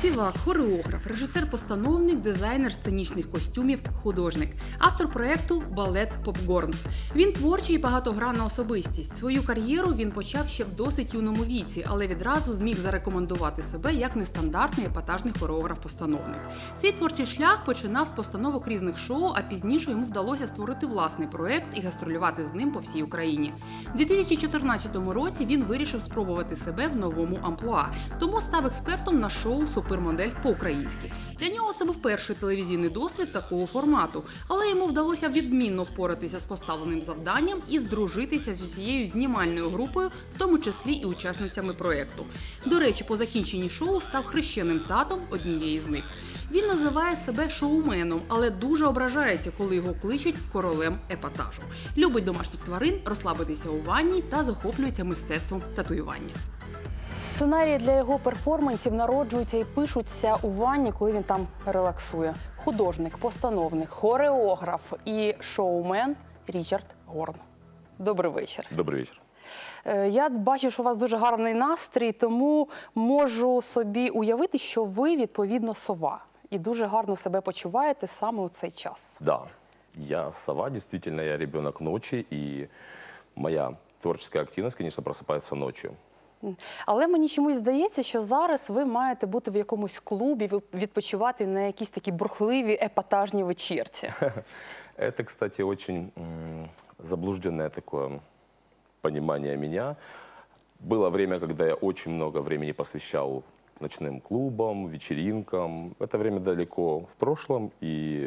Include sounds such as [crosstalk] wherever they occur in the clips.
співак, хореограф, режисер-постановник, дизайнер сценічних костюмів, художник, автор проєкту Балет Попгорн. Він творчий і багатогранна особистість. Свою кар'єру він почав ще в досить юному віці, але відразу зміг зарекомендувати себе як нестандартний епатажний хореограф-постановник. Свій творчий шлях починав з постановок різних шоу, а пізніше йому вдалося створити власний проєкт і гастролювати з ним по всій Україні. У 2014 році він вирішив спробувати себе в новому амплуа, тому став експертом на шоу супермодель по-українськи. Для нього це був перший телевізійний досвід такого формату, але йому вдалося відмінно впоратися з поставленим завданням і здружитися з усією знімальною групою, в тому числі і учасницями проєкту. До речі, по закінченні шоу став хрещеним татом однієї з них. Він називає себе шоуменом, але дуже ображається, коли його кличуть королем епатажу. Любить домашніх тварин, розслабитися у ванні та захоплюється мистецтвом татуювання. Сценарії для його перформансів народжуються і пишуться у ванні, коли він там релаксує. Художник, постановник, хореограф і шоумен Річард Горн. Добрий вечір. Добрий вечір. Е, я бачу, що у вас дуже гарний настрій, тому можу собі уявити, що ви відповідно сова і дуже гарно себе почуваєте саме у цей час. Так, да. я сова, дійсно, я ребенок ночі, і моя творческая активність, конечно, просипається ночі. Але мені чомусь здається, що зараз ви маєте бути в якомусь клубі, відпочивати на якісь такі бурхливі епатажні вечірці. Це [laughs] кстати, очень заблужденное такое понимание меня. Было время, когда я очень много времени посвящал ночным клубам, вечеринкам. Это время далеко в минулому, і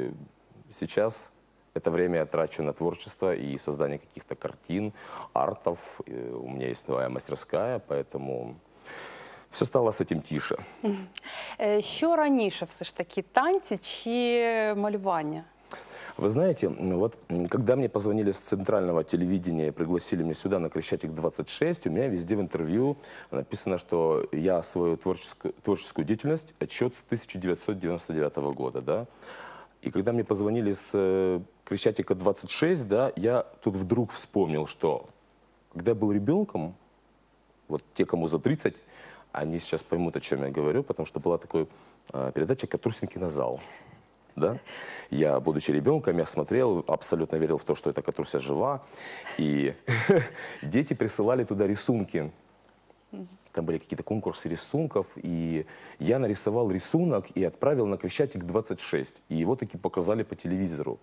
зараз. это время я трачу на творчество и создание каких-то картин, артов. У меня есть новая мастерская, поэтому все стало с этим тише. Э, Еще раніше все ж таки, танцы чи малювання? Вы знаете, ну вот когда мне позвонили с центрального телевидения и пригласили меня сюда на Крещатик 26, у меня везде в интервью написано, что я свою творческую, творческую деятельность отчет с 1999 года, да. И когда мне позвонили с э, Крещатика 26, да, я тут вдруг вспомнил, что когда я был ребенком, вот те, кому за 30, они сейчас поймут, о чем я говорю, потому что была такая э, передача на зал, Да? Я, будучи ребенком, я смотрел, абсолютно верил в то, что эта Катруся жива. И [laughs] дети присылали туда рисунки там были какие-то конкурсы рисунков, и я нарисовал рисунок и отправил на Крещатик 26. И его таки показали по телевизору.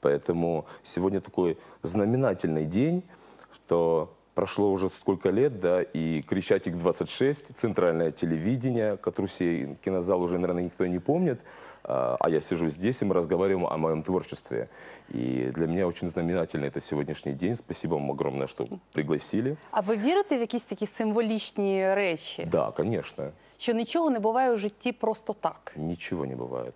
Поэтому сегодня такой знаменательный день, что прошло уже сколько лет, да, и Крещатик 26, центральное телевидение, Катрусей кинозал уже, наверное, никто не помнит, а я сижу здесь, и мы разговариваем о моем творчестве. И для меня очень знаменательно это сегодняшний день. Спасибо вам огромное, что пригласили. А ви вірите в якісь такі символічні речі? Да, конечно. Що нічого не буває у житті просто так? Ничего не бывает.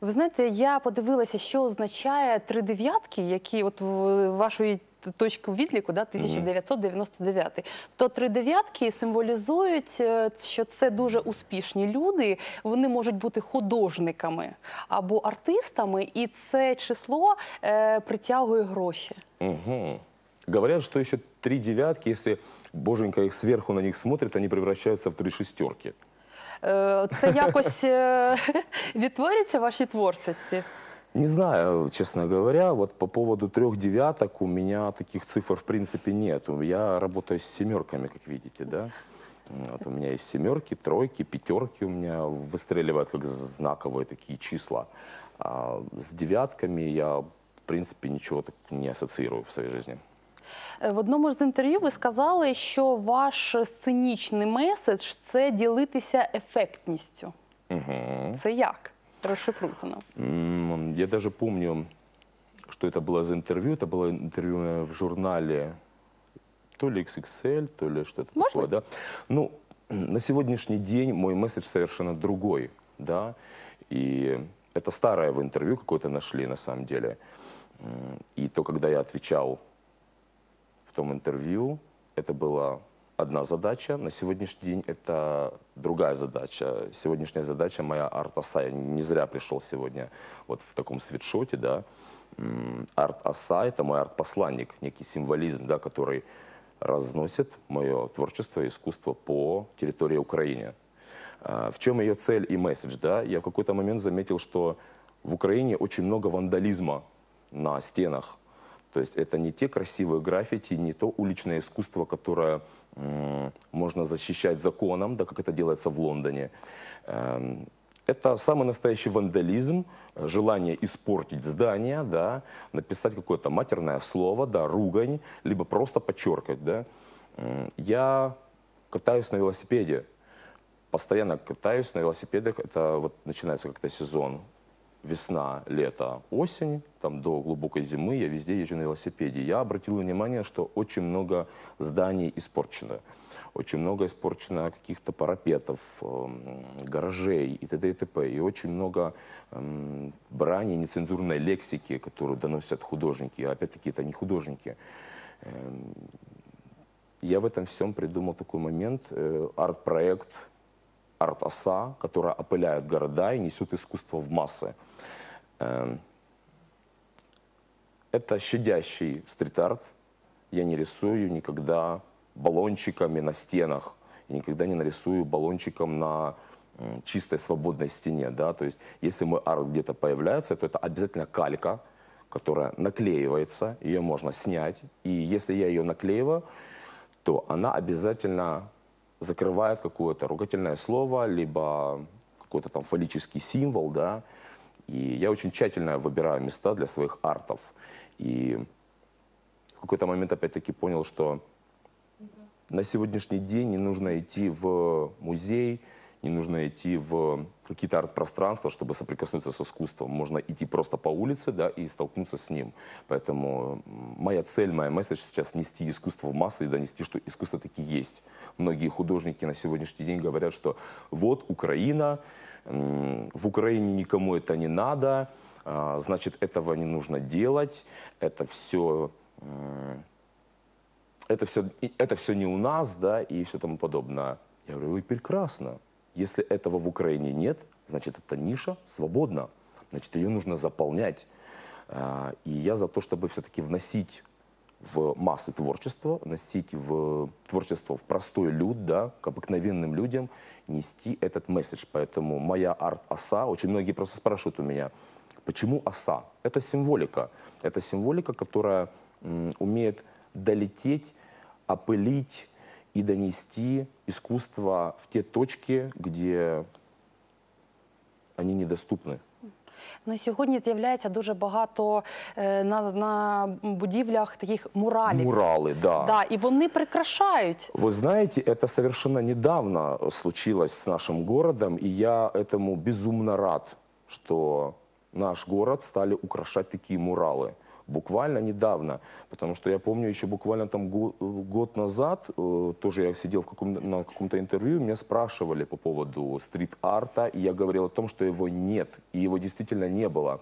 Ви знаєте, я подивилася, що означає три дев'ятки, які от в- вашої точку відліку, да, 1999. То три дев'ятки символізують, е, що це дуже успішні люди. Вони можуть бути художниками або артистами, і це число е, притягує гроші. Угу. Говорят, что еще три девятки, если боженька их сверху на них смотрит, они превращаются в три шестерки. Е, Це якось е, [laughs] відтворюється в вашій творчості. Не знаю, честно говоря, вот по поводу трех девяток у меня таких цифр в принципе нет. Я работаю с семерками, как видите, да. Вот у меня есть семерки, тройки, пятерки у меня выстреливают как знаковые такие числа. А с девятками я, в принципе, ничего так не ассоциирую в своей жизни. Э, в одному з інтерв'ю ви сказали, що ваш сценічний меседж це ділитися ефектністю. Угу. Це як? Расшифруто. Я даже помню, что это было за интервью. Это было интервью э, в журнале то ли XXL, то ли что-то такое. Да? Ну, на сегодняшний день мой месседж совершенно другой. Да? И это старое в интервью какое-то нашли на самом деле. И то, когда я отвечал в том интервью, это было одна задача, на сегодняшний день это другая задача. Сегодняшняя задача моя арт-оса. Я не зря пришел сегодня вот в таком свитшоте, да. Арт-оса – это мой арт-посланник, некий символизм, да, который разносит мое творчество и искусство по территории Украины. А, в чем ее цель и месседж, да? Я в какой-то момент заметил, что в Украине очень много вандализма на стенах, то есть это не те красивые граффити, не то уличное искусство, которое можно защищать законом, да, как это делается в Лондоне. Эм, это самый настоящий вандализм, э, желание испортить здание, да, написать какое-то матерное слово, да, ругань, либо просто подчеркивать. Да. Я катаюсь на велосипеде, постоянно катаюсь на велосипедах, это вот начинается как-то сезон, весна, лето, осень, там до глубокой зимы я везде езжу на велосипеде. Я обратил внимание, что очень много зданий испорчено. Очень много испорчено каких-то парапетов, эм, гаражей и т.д. и т.п. И очень много эм, брани, нецензурной лексики, которую доносят художники. А опять-таки это не художники. Эм, я в этом всем придумал такой момент, э, арт-проект – арт-оса, которая опыляет города и несет искусство в массы. Эм, это щадящий стрит-арт. Я не рисую никогда баллончиками на стенах. Я никогда не нарисую баллончиком на чистой свободной стене. Да? То есть если мой арт где-то появляется, то это обязательно калька, которая наклеивается, ее можно снять. И если я ее наклеиваю, то она обязательно закрывает какое-то ругательное слово, либо какой-то там фаллический символ, да. И я очень тщательно выбираю места для своих артов. И в какой-то момент опять-таки понял, что на сегодняшний день не нужно идти в музей, не нужно идти в какие-то арт-пространства, чтобы соприкоснуться с искусством. Можно идти просто по улице да, и столкнуться с ним. Поэтому моя цель, моя месседж сейчас нести искусство в массы и донести, что искусство таки есть. Многие художники на сегодняшний день говорят, что вот Украина, в Украине никому это не надо, а, значит, этого не нужно делать, это все это все, это все не у нас, да, и все тому подобное. Я говорю, вы прекрасно. Если этого в Украине нет, значит, эта ниша свободна. Значит, ее нужно заполнять. А, и я за то, чтобы все-таки вносить в массы творчества, носить в творчество в простой люд, да, к обыкновенным людям, нести этот месседж. Поэтому моя арт-оса, очень многие просто спрашивают у меня, почему оса? Это символика. Это символика, которая умеет долететь, опылить, и донести искусство в те точки, где они недоступны. Ну, сьогодні з'являється дуже багато е, на на будівлях таких муралів. Мурали, да. да. И вони прикрашають. Вы знаете, это совершенно недавно случилось с нашим городом, и я этому безумно рад, что наш город стали украшать такие муралы буквально недавно, потому что я помню еще буквально там год назад, э, тоже я сидел в каком, на каком-то интервью, меня спрашивали по поводу стрит-арта, и я говорил о том, что его нет, и его действительно не было.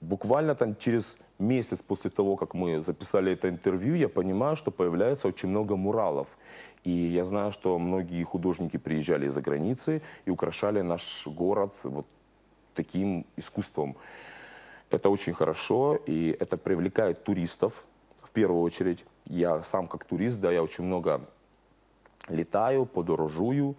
Буквально там через месяц после того, как мы записали это интервью, я понимаю, что появляется очень много муралов. И я знаю, что многие художники приезжали из-за границы и украшали наш город вот таким искусством. Это очень хорошо, и это привлекает туристов в первую очередь. Я сам как турист, да, я очень много летаю, подорожую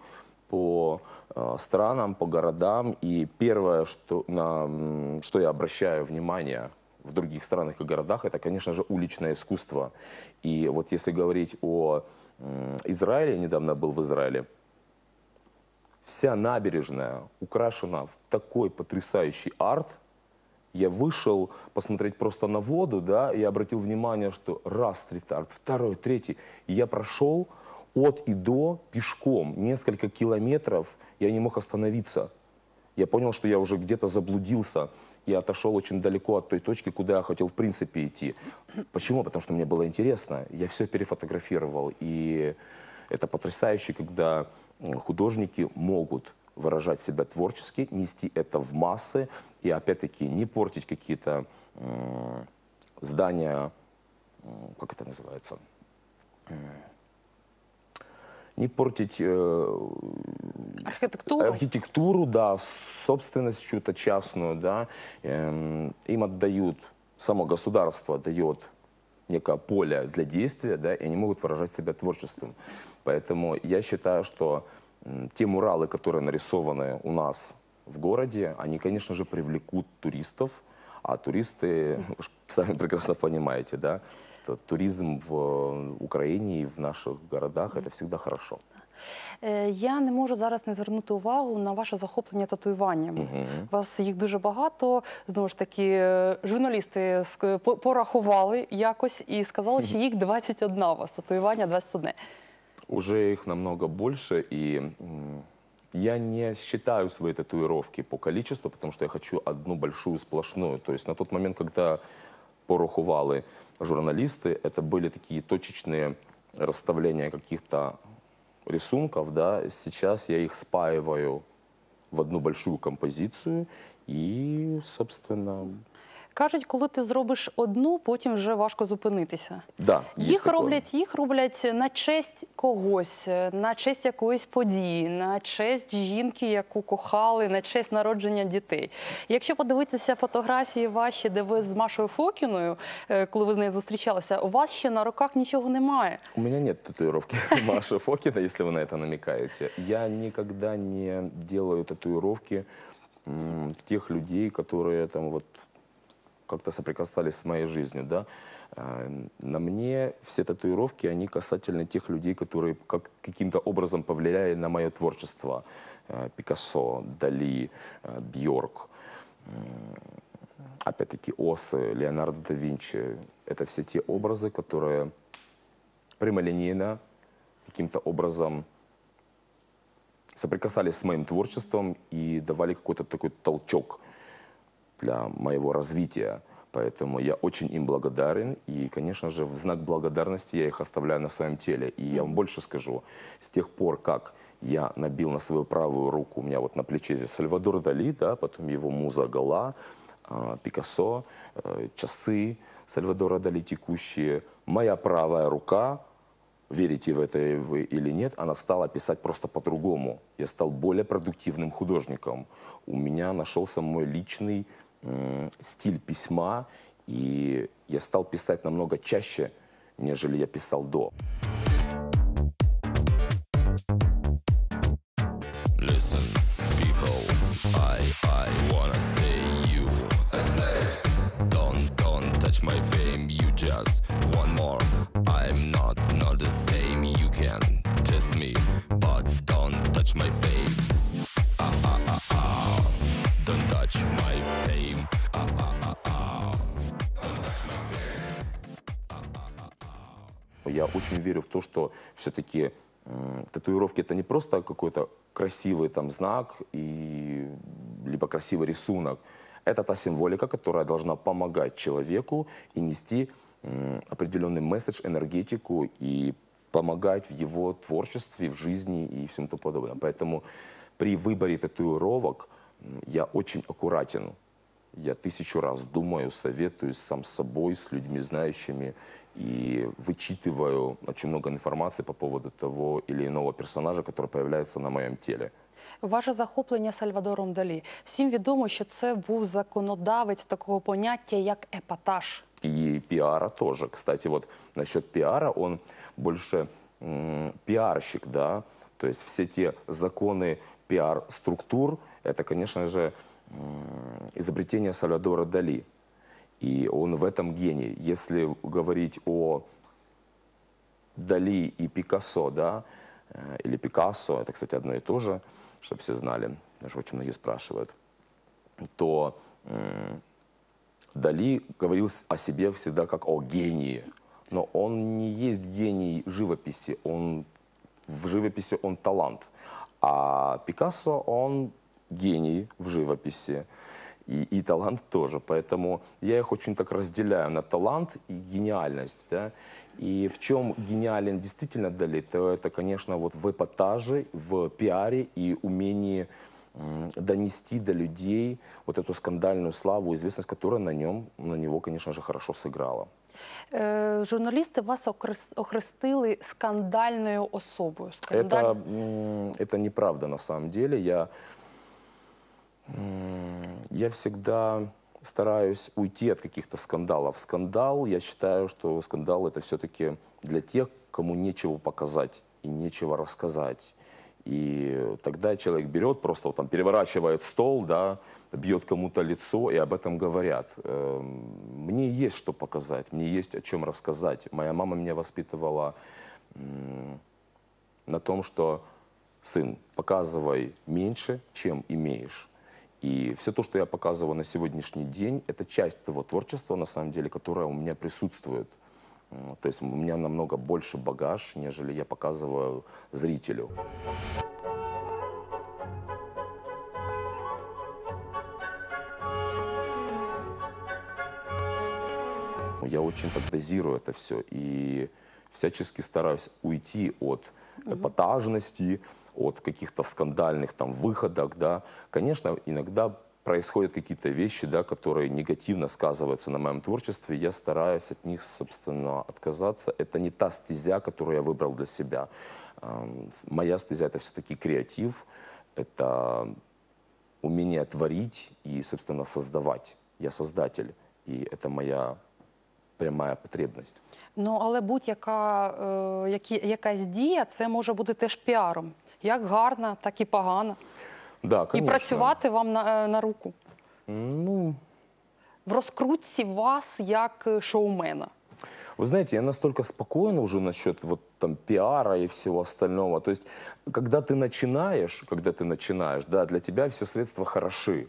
по э, странам, по городам. И первое, что, на, что я обращаю внимание в других странах и городах, это, конечно же, уличное искусство. И вот если говорить о э, Израиле, я недавно был в Израиле, вся набережная украшена в такой потрясающий арт – я вышел посмотреть просто на воду, да, и обратил внимание, что раз стрит-арт, второй, третий. И я прошел от и до пешком несколько километров, я не мог остановиться. Я понял, что я уже где-то заблудился. Я отошел очень далеко от той точки, куда я хотел в принципе идти. Почему? Потому что мне было интересно. Я все перефотографировал. И это потрясающе, когда художники могут выражать себя творчески, нести это в массы и, опять-таки, не портить какие-то здания, как это называется, не портить э, архитектуру. архитектуру, да, собственность чью-то частную, да, э, им отдают, само государство дает некое поле для действия, да, и они могут выражать себя творчеством. Поэтому я считаю, что те мурали, которые нарисованы у нас в городе, они, конечно же, привлекут туристов, а туристы, вы сами прекрасно понимаете, да, что туризм в Україні і в наших городах це всегда хорошо. Э, я не можу зараз не звернути увагу на ваше захоплення татуюванням. Угу. У Вас їх дуже багато. Знову ж таки, е, журналісти порахували якось і сказали, що їх 21 у вас татуювання 21. уже их намного больше, и я не считаю свои татуировки по количеству, потому что я хочу одну большую сплошную. То есть на тот момент, когда порахували журналисты, это были такие точечные расставления каких-то рисунков, да, сейчас я их спаиваю в одну большую композицию и, собственно, Кажуть, коли ти зробиш одну, потім вже важко зупинитися. Да, Їх роблять, їх роблять на честь когось, е, на честь якоїсь події, на честь жінки, яку кохали, на честь народження дітей. Якщо подивитися фотографії ваші, де ви з Машою Фокіною, е, коли ви з нею зустрічалися, у вас ще на руках нічого немає. У мене нет татуїровки [laughs] Маши Фокіна, якщо вона на намікається. Я никогда не делаю татуировки тих людей, які там вот как-то соприкасались с моей жизнью, да. А, на мне все татуировки, они касательно тех людей, которые как, каким-то образом повлияли на мое творчество. А, Пикассо, Дали, а, Бьорк, опять-таки Осы, Леонардо да Винчи. Это все те образы, которые прямолинейно каким-то образом соприкасались с моим творчеством и давали какой-то такой толчок для моего развития. Поэтому я очень им благодарен. И, конечно же, в знак благодарности я их оставляю на своем теле. И я вам больше скажу, с тех пор, как я набил на свою правую руку, у меня вот на плече здесь Сальвадор Дали, да, потом его муза Гала, а, Пикассо, э, часы Сальвадора Дали текущие. Моя правая рука, верите в это вы или нет, она стала писать просто по-другому. Я стал более продуктивным художником. У меня нашелся мой личный стиль письма, и я стал писать намного чаще, нежели я писал до. Listen, people, I, I wanna say you a slaves. Don't, don't touch my fame, you just one more. I'm not, not the same, you can test me, but don't touch my fame. Ah, ah, ah, ah touch my fame. Ah, ah, ah, ah, Don't touch my fame. Я очень верю в то, что все-таки татуировки это не просто какой-то красивый там знак и либо красивый рисунок. Это та символика, которая должна помогать человеку и нести определенный месседж, энергетику и помогать в его творчестве, в жизни и всем тому подобное. Поэтому при выборе татуировок – я очень аккуратен. Я тысячу раз думаю, советуюсь сам с собой, с людьми знающими и вычитываю очень много информации по поводу того или иного персонажа, который появляется на моем теле. Ваше захоплення Сальвадором Далі. Всім відомо, що це був законодавець такого поняття, як епатаж. И пиара тоже. Кстати, вот насчет пиара, он больше м, пиарщик, да, то есть все те законы пиар-структур, это, конечно же, изобретение Сальвадора Дали. И он в этом гений. Если говорить о Дали и Пикассо, да, э, или Пикассо, это, кстати, одно и то же, чтобы все знали, даже очень многие спрашивают, то Дали говорил о себе всегда как о гении. Но он не есть гений живописи, он в живописи он талант – а Пикассо, он гений в живописи. И, и талант тоже. Поэтому я их очень так разделяю на талант и гениальность. Да? И в чем гениален действительно Дали, то это, конечно, вот в эпатаже, в пиаре и умении донести до людей вот эту скандальную славу, известность, которая на, нем, на него, конечно же, хорошо сыграла. Э, журналисты вас охрестили скандальною особою. Скандаль... Это, это неправда на самом деле. Я, я всегда стараюсь уйти от каких-то скандалов. Скандал, я считаю, что скандал это все-таки для тех, кому нечего показать и нечего рассказать. И тогда человек берет, просто вот там переворачивает стол, да, бьет кому-то лицо, и об этом говорят. Эм, мне есть что показать, мне есть о чем рассказать. Моя мама меня воспитывала на том, что сын, показывай меньше, чем имеешь. И все то, что я показываю на сегодняшний день, это часть того творчества, на самом деле, которое у меня присутствует – то есть у меня намного больше багаж, нежели я показываю зрителю. Я очень так это все и всячески стараюсь уйти от эпатажности, от каких-то скандальных там выходок, да. Конечно, иногда происходят какие-то вещи, да, которые негативно сказываются на моем творчестве, я стараюсь от них, собственно, отказаться. Это не та стезя, которую я выбрал для себя. Моя стезя — это все-таки креатив, это умение творить и, собственно, создавать. Я создатель, и это моя Пряма потрібність. Ну, але будь-яка е, якась дія, це може бути теж піаром. Як гарна, так і погана. Да, і працювати вам на, на руку. Ну, В розкрутці вас як шоумена. Вы знаете, я настолько спокоен уже насчет вот там пиара и всего остального. То есть, когда ты начинаешь, когда ты начинаешь, да, для тебя все средства хороши.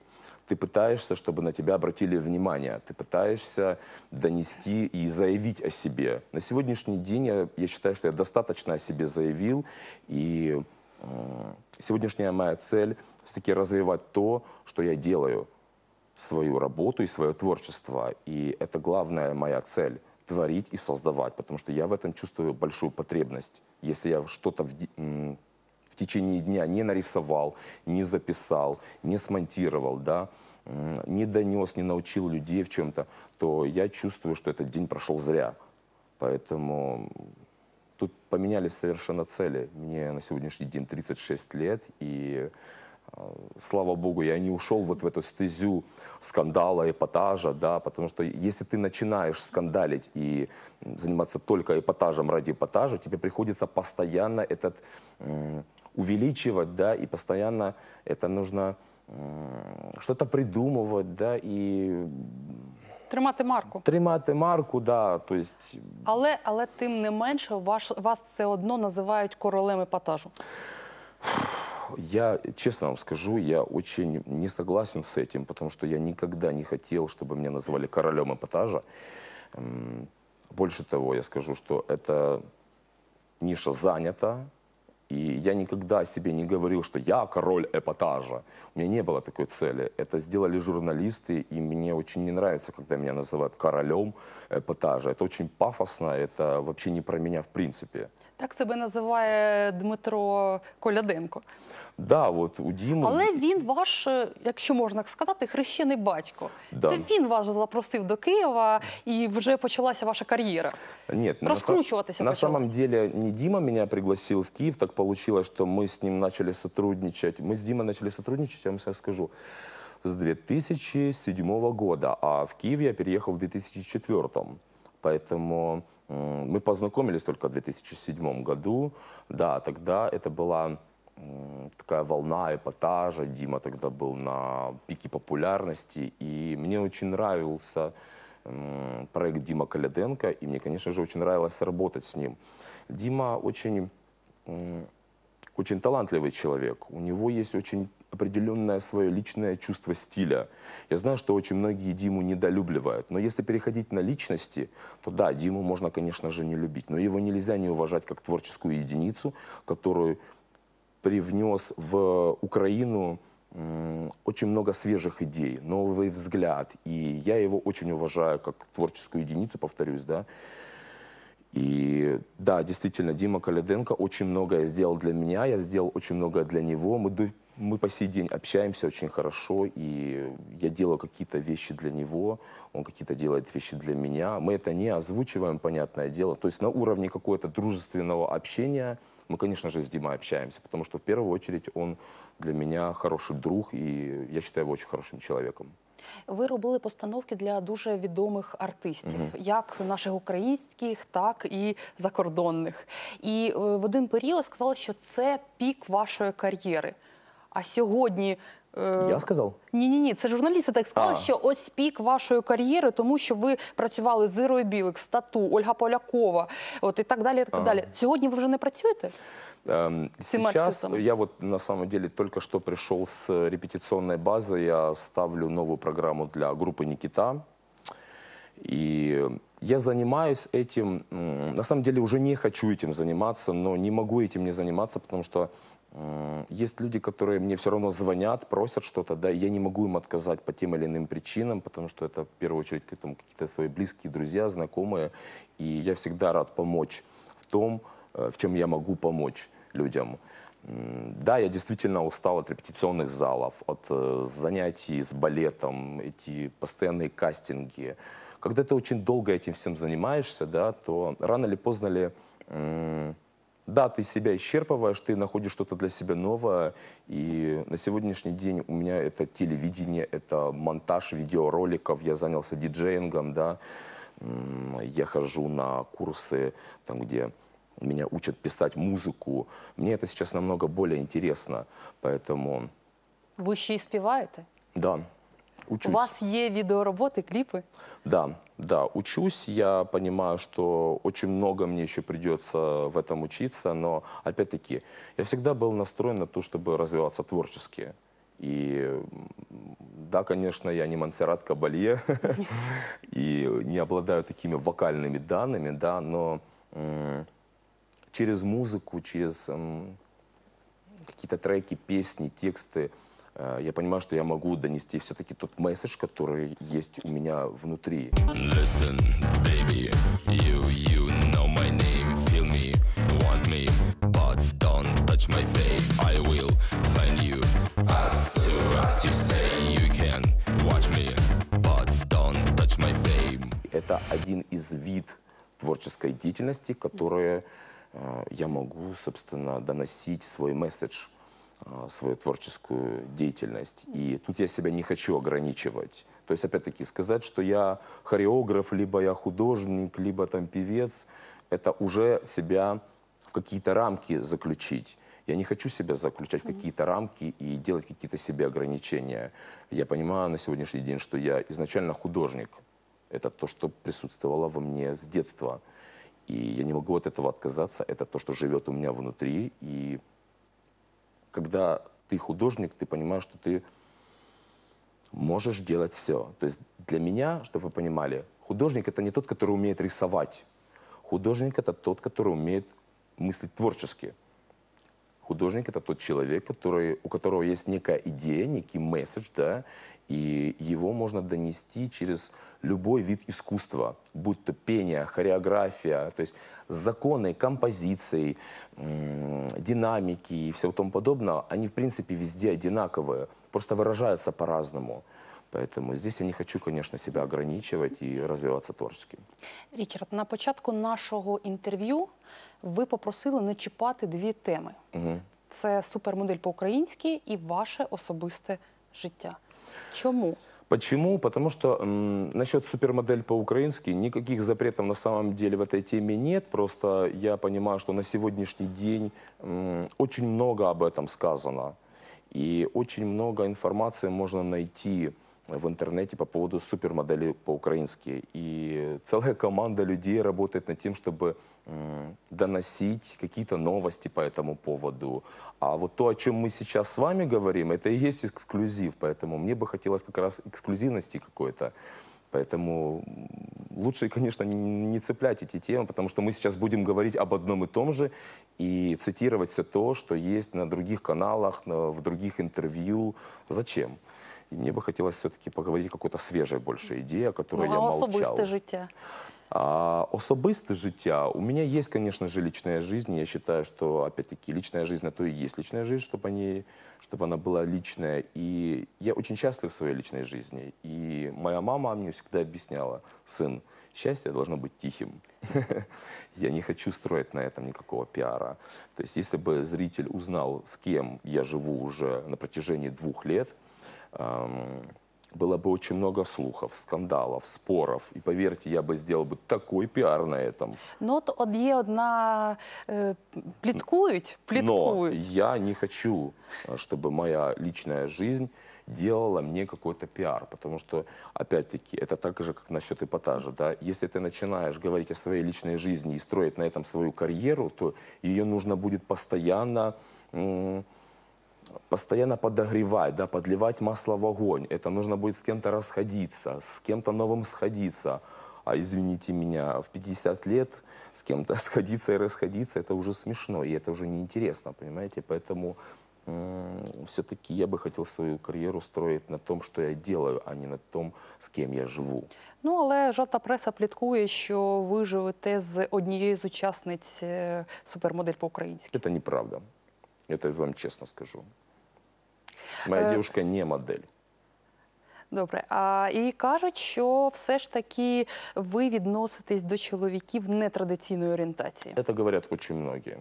Ты пытаешься, чтобы на тебя обратили внимание. Ты пытаешься донести и заявить о себе. На сегодняшний день я, я считаю, что я достаточно о себе заявил. И Э, сегодняшняя моя цель все-таки развивать то, что я делаю, свою работу и свое творчество. И это главная моя цель – творить и создавать, потому что я в этом чувствую большую потребность. Если я что-то в, в течение дня не нарисовал, не записал, не смонтировал, да, не донес, не научил людей в чем-то, то я чувствую, что этот день прошел зря. Поэтому тут поменялись совершенно цели. Мне на сегодняшний день 36 лет, и э, слава богу, я не ушел вот в эту стезю скандала, эпатажа, да, потому что если ты начинаешь скандалить и заниматься только эпатажем ради эпатажа, тебе приходится постоянно этот увеличивать, да, и постоянно это нужно что-то придумывать, да, и Тримати марку. Тримати марку, да. То Але але тим не менше, ваш, вас все одно називають королем епатажу. Я, честно вам скажу, я очень не согласен с этим, потому что я никогда не хотел, чтобы меня называли королем эпатажа. Больше того, я скажу, что эта ниша занята, И я никогда себе не говорил, что я король эпатажа. У меня не было такой цели. Это сделали журналисты, и мне очень не нравится, когда меня называют королем эпатажа. Это очень пафосно, это вообще не про меня в принципе. Так себе називає Дмитро Коляденко. Да, от у Діми... Але він ваш, е, якщо можна сказати, хрещений батько. Да. Це він вас запросив до Києва і вже почалася ваша кар'єра. Нет, Раскручиваться на, на самом деле не Дима меня пригласил в Київ. так вийшло, що ми з ним почали сотрудничати. Ми з Димой почали сотрудничати, я вам сейчас скажу, з 2007 року, а в Київ я переїхав в 2004 году. Поэтому мы познакомились только в 2007 году. Да, тогда это была такая волна эпатажа. Дима тогда был на пике популярности. И мне очень нравился проект Дима Коляденко. И мне, конечно же, очень нравилось работать с ним. Дима очень очень талантливый человек. У него есть очень определенное свое личное чувство стиля. Я знаю, что очень многие Диму недолюбливают, но если переходить на личности, то да, Диму можно, конечно же, не любить, но его нельзя не уважать как творческую единицу, которую привнес в Украину очень много свежих идей, новый взгляд. И я его очень уважаю как творческую единицу, повторюсь, да. И да, действительно, Дима Каледенко очень многое сделал для меня, я сделал очень многое для него. Мы, мы по сей день общаемся очень хорошо, и я делаю какие-то вещи для него, он какие-то делает вещи для меня. Мы это не озвучиваем, понятное дело. То есть на уровне какого-то дружественного общения мы, конечно же, с Димой общаемся, потому что в первую очередь он для меня хороший друг, и я считаю его очень хорошим человеком. Ви робили постановки для дуже відомих артистів, mm як наших українських, так і закордонних. І е, в один період сказали, що це пік вашої кар'єри. А сьогодні Э, я сказав? Ні, ні, ні. Це журналісти так сказали, а. що ось пік вашої кар'єри, тому що ви працювали з Ірою Білик, Стату, Ольга Полякова, от і так далі. І так а. далі. Сьогодні ви вже не працюєте? Сейчас я вот на самом деле только что пришел с э, репетиционной базы. Я ставлю новую программу для группы Никита. И я занимаюсь этим, на самом деле уже не хочу этим заниматься, но не могу этим не заниматься, потому что Э, есть люди, которые мне все равно звонят, просят что-то, да, я не могу им отказать по тем или иным причинам, потому что это в первую очередь какие-то свои близкие друзья, знакомые, и я всегда рад помочь в том, э, в чем я могу помочь людям. Да, я действительно устал от репетиционных залов, от э, занятий с балетом, эти постоянные кастинги. Когда ты очень долго этим всем занимаешься, да, то рано или поздно ли да, ты себя исчерпываешь, ты находишь что-то для себя новое. И на сегодняшний день у меня это телевидение, это монтаж видеороликов, я занялся диджеингом, да. Я хожу на курсы, там, где меня учат писать музыку. Мне это сейчас намного более интересно, поэтому... Вы еще и спеваете? Да, учусь. У вас есть видеоработы, клипы? Да да, учусь, я понимаю, что очень много мне еще придется в этом учиться, но опять-таки я всегда был настроен на то, чтобы развиваться творчески. И да, конечно, я не Монсеррат Кабалье [laughs] и не обладаю такими вокальными данными, да, но через музыку, через какие-то треки, песни, тексты – Э, я понимаю, что я могу донести все-таки тот месседж, который есть у меня внутри. Listen, baby, you, you know my name, feel me, want me, but don't touch my face. I will find you as soon as you say you can watch me, but don't touch my face. Это один из вид творческой деятельности, которые э, я могу, собственно, доносить свой месседж – а, свою творческую деятельность. И тут я себя не хочу ограничивать. То есть, опять-таки, сказать, что я хореограф, либо я художник, либо там певец, это уже себя в какие-то рамки заключить. Я не хочу себя заключать в какие-то рамки и делать какие-то себе ограничения. Я понимаю на сегодняшний день, что я изначально художник. Это то, что присутствовало во мне с детства. И я не могу от этого отказаться. Это то, что живет у меня внутри. И когда ты художник, ты понимаешь, что ты можешь делать все. То есть для меня, чтобы вы понимали, художник это не тот, который умеет рисовать. Художник это тот, который умеет мыслить творчески. Художник это тот человек, который, у которого есть некая идея, некий месседж, да, И его можно донести через любой вид искусства, будь то пение, хореография, то есть законы, композиции, динамики и все тому подобное, они в принципе везде одинаковые, просто выражаются по-разному. Поэтому здесь я не хочу, конечно, себя ограничивать и развиваться творчески. Річард, на початку нашого інтерв'ю ви попросили не чіпати дві теми: угу. це супермодель по-українськи і ваше особисте життя. Чому? Почему? Потому что м, насчет супермодель по-украински никаких запретов на самом деле в этой теме нет. Просто я понимаю, что на сегодняшний день м, очень много об этом сказано. И очень много информации можно найти в интернете по поводу супермоделей по-украински. И целая команда людей работает над тем, чтобы доносить какие-то новости по этому поводу. А вот то, о чем мы сейчас с вами говорим, это и есть эксклюзив. Поэтому мне бы хотелось как раз эксклюзивности какой-то. Поэтому лучше, конечно, не цеплять эти темы, потому что мы сейчас будем говорить об одном и том же и цитировать все то, что есть на других каналах, в других интервью. Зачем? И мне бы хотелось все-таки поговорить о какой-то свежей больше идее, о которой ну, я молчал. Ну, особисте життя. А особистое життя. У меня есть, конечно же, личная жизнь. Я считаю, что, опять-таки, личная жизнь, а то и есть личная жизнь, чтобы, они, чтобы она была личная. И я очень счастлив в своей личной жизни. И моя мама мне всегда объясняла, сын, счастье должно быть тихим. [laughs] Я не хочу строить на этом никакого пиара. То есть, если бы зритель узнал, с кем я живу уже на протяжении двух лет, эм, было бы очень много слухов, скандалов, споров. И поверьте, я бы сделал бы такой пиар на этом. Но от є одна э, пліткують, пліткують. Но я не хочу, э, чтобы моя личная жизнь делала мне какой-то пиар, потому что, опять-таки, это так же, как насчет эпатажа, да, если ты начинаешь говорить о своей личной жизни и строить на этом свою карьеру, то ее нужно будет постоянно постоянно подогревать, да, подливать масло в огонь. Это нужно будет с кем-то расходиться, с кем-то новым сходиться. А извините меня, в 50 лет с кем-то [laughs] сходиться и расходиться, это уже смешно, и это уже неинтересно, понимаете? Поэтому все-таки я бы хотел свою карьеру строить на том, что я делаю, а не на том, с кем я живу. Ну але жовта преса пліткує, що ви живете з однією з учасниць супермодель по-українськи. Це неправда. Я вам чесно скажу. Моя э, девушка не модель. Добре, а і кажуть, що все ж таки ви відноситесь до чоловіків нетрадиційної орієнтації. Это говорят очень многие.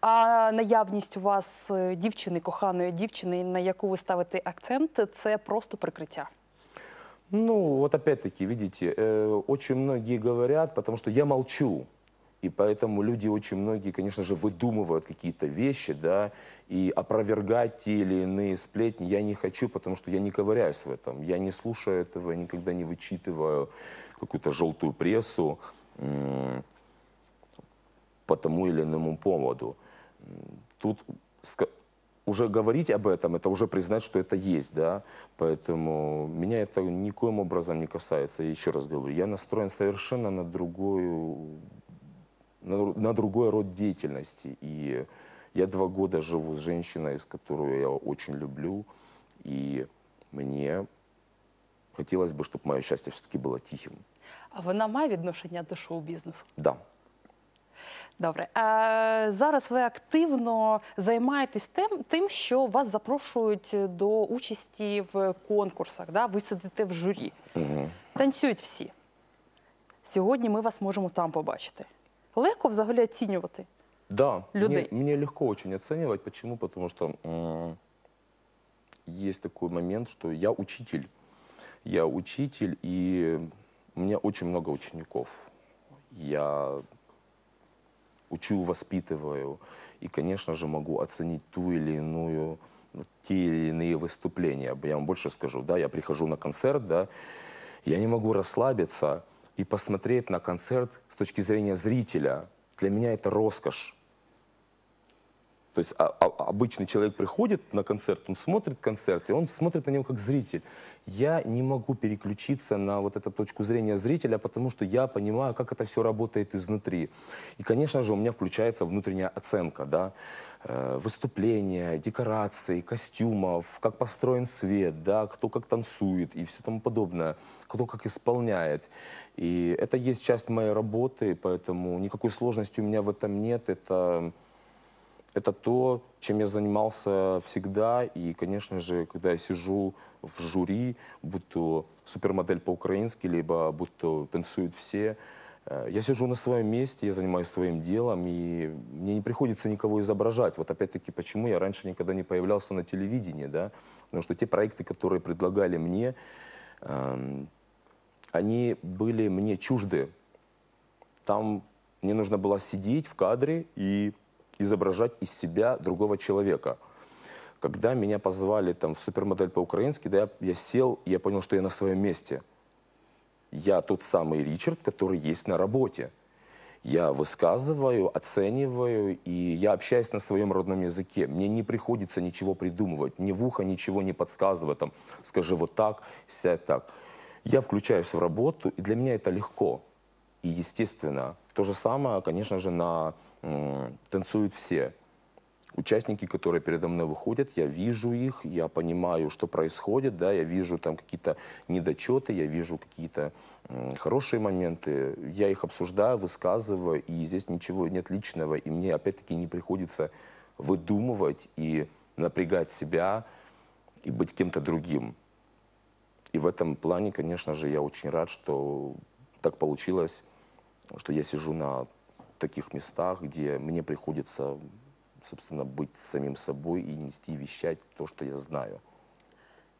А наявність у вас дівчини, коханої дівчини, на яку ви ставите акцент, це просто прикриття. Ну, вот опять-таки, видите, э, очень многие говорят, потому что я молчу. И поэтому люди очень многие, конечно же, выдумывают какие-то вещи, да, и опровергать те или иные сплетни я не хочу, потому что я не ковыряюсь в этом. Я не слушаю этого, никогда не вычитываю какую-то желтую прессу по тому или иному поводу. Тут уже говорить об этом, это уже признать, что это есть, да. Поэтому меня это никоим образом не касается. еще раз говорю, я настроен совершенно на другую на, на другой род деятельности. И я два года живу с женщиной, с которую я очень люблю, и мне хотелось бы, чтобы мое счастье все-таки было тихим. А вона має відношення до шоу-бізнесу? Да. Добре, а зараз ви активно займаєтесь тим, тим, що вас запрошують до участі в конкурсах. Да? Ви сидите в журі, угу. танцюють всі. Сьогодні ми вас можемо там побачити. легко взагалі оцінювати? Да, людей. Мне, мне легко очень оценивать. Почему? Потому что э, есть такой момент, что я учитель. Я учитель, и у меня очень много учеников. Я учу, воспитываю. И, конечно же, могу оценить ту или иную, те или иные выступления. Я вам больше скажу, да, я прихожу на концерт, да, я не могу расслабиться, и посмотреть на концерт с точки зрения зрителя, для меня это роскошь. То есть а, а, обычный человек приходит на концерт, он смотрит концерт, и он смотрит на него как зритель. Я не могу переключиться на вот эту точку зрения зрителя, потому что я понимаю, как это все работает изнутри. И, конечно же, у меня включается внутренняя оценка, да, э, выступления, декораций, костюмов, как построен свет, да, кто как танцует и все тому подобное, кто как исполняет. И это есть часть моей работы, поэтому никакой сложности у меня в этом нет. Это это то, чем я занимался всегда. И, конечно же, когда я сижу в жюри, будь то супермодель по-украински, либо будь то танцуют все, э, я сижу на своем месте, я занимаюсь своим делом, и мне не приходится никого изображать. Вот опять-таки, почему я раньше никогда не появлялся на телевидении, да? Потому что те проекты, которые предлагали мне, эм, они были мне чужды. Там мне нужно было сидеть в кадре и изображать из себя другого человека. Когда меня позвали там, в супермодель по-украински, да, я, я сел, и я понял, что я на своем месте. Я тот самый Ричард, который есть на работе. Я высказываю, оцениваю, и я общаюсь на своем родном языке. Мне не приходится ничего придумывать, мне в ухо ничего не подсказывает, там, скажи вот так, сядь так. Я включаюсь в работу, и для меня это легко и естественно. То же самое, конечно же, на «Танцуют все». Участники, которые передо мной выходят, я вижу их, я понимаю, что происходит, да, я вижу там какие-то недочеты, я вижу какие-то хорошие моменты, я их обсуждаю, высказываю, и здесь ничего нет личного, и мне опять-таки не приходится выдумывать и напрягать себя и быть кем-то другим. И в этом плане, конечно же, я очень рад, что так получилось, что я сижу на таких местах, где мне приходится, собственно, быть самим собой и нести, вещать то, что я знаю.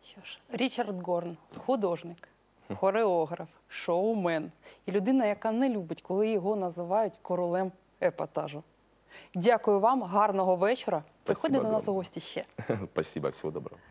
Що ж, Річард Горн, художник, хореограф, шоумен і людина, яка не любить, коли його називають королем епатажу. Дякую вам, гарного вечора. Приходьте до нас у гості ще. [laughs] Спасибо, всього доброго.